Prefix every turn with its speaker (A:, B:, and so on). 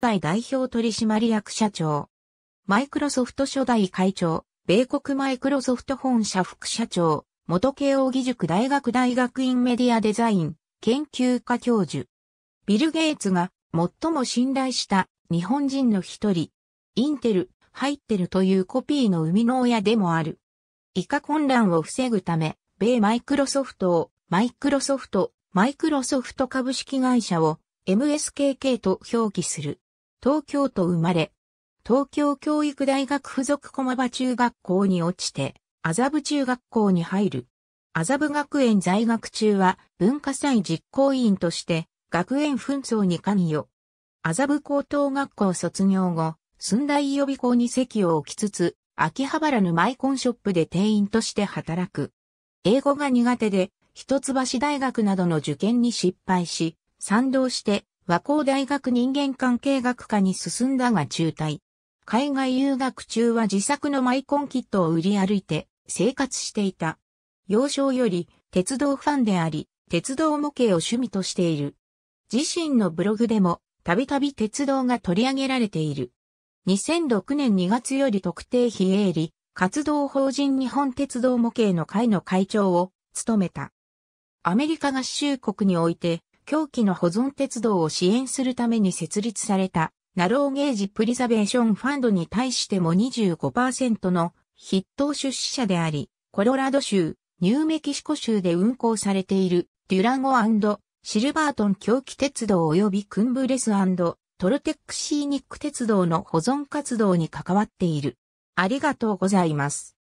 A: 代代表取締役社長。マイクロソフト初代会長、米国マイクロソフト本社副社長、元慶応義塾大学大学院メディアデザイン、研究科教授。ビル・ゲイツが最も信頼した日本人の一人。インテル、入ってるというコピーの生みの親でもある。以下混乱を防ぐため、米マイクロソフトを、マイクロソフト、マイクロソフト株式会社を、MSKK と表記する。東京都生まれ、東京教育大学附属駒場中学校に落ちて、麻布中学校に入る。麻布学園在学中は文化祭実行委員として学園紛争に関与。麻布高等学校卒業後、寸大予備校に席を置きつつ、秋葉原のマイコンショップで店員として働く。英語が苦手で、一橋大学などの受験に失敗し、賛同して和光大学人間関係学科に進んだが中退。海外留学中は自作のマイコンキットを売り歩いて生活していた。幼少より鉄道ファンであり、鉄道模型を趣味としている。自身のブログでもたびたび鉄道が取り上げられている。2006年2月より特定非営利活動法人日本鉄道模型の会の会長を務めた。アメリカ合衆国において狂気の保存鉄道を支援するために設立された、ナローゲージプリザベーションファンドに対しても25%の筆頭出資者であり、コロラド州、ニューメキシコ州で運行されている、デュラゴシルバートン狂気鉄道及びクンブレストルテックシーニック鉄道の保存活動に関わっている。ありがとうございます。